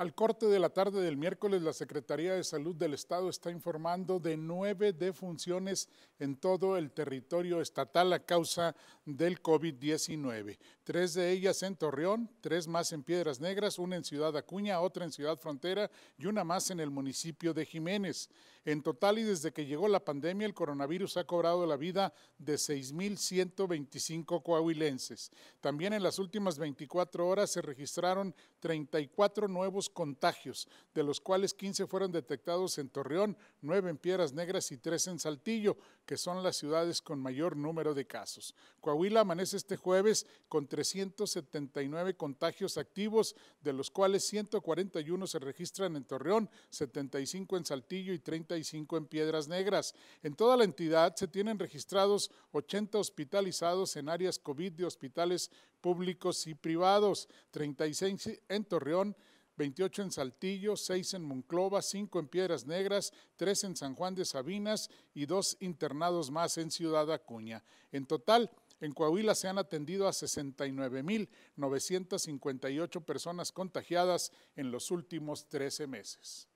Al corte de la tarde del miércoles, la Secretaría de Salud del Estado está informando de nueve defunciones en todo el territorio estatal a causa del COVID-19. Tres de ellas en Torreón, tres más en Piedras Negras, una en Ciudad Acuña, otra en Ciudad Frontera y una más en el municipio de Jiménez. En total y desde que llegó la pandemia, el coronavirus ha cobrado la vida de 6.125 coahuilenses. También en las últimas 24 horas se registraron 34 nuevos contagios, de los cuales 15 fueron detectados en Torreón, 9 en Piedras Negras y 3 en Saltillo, que son las ciudades con mayor número de casos. Coahuila amanece este jueves con 379 contagios activos, de los cuales 141 se registran en Torreón, 75 en Saltillo y 35 en Piedras Negras. En toda la entidad se tienen registrados 80 hospitalizados en áreas COVID de hospitales públicos y privados, 36 en Torreón, 28 en Saltillo, 6 en Monclova, 5 en Piedras Negras, 3 en San Juan de Sabinas y 2 internados más en Ciudad Acuña. En total, en Coahuila se han atendido a 69.958 personas contagiadas en los últimos 13 meses.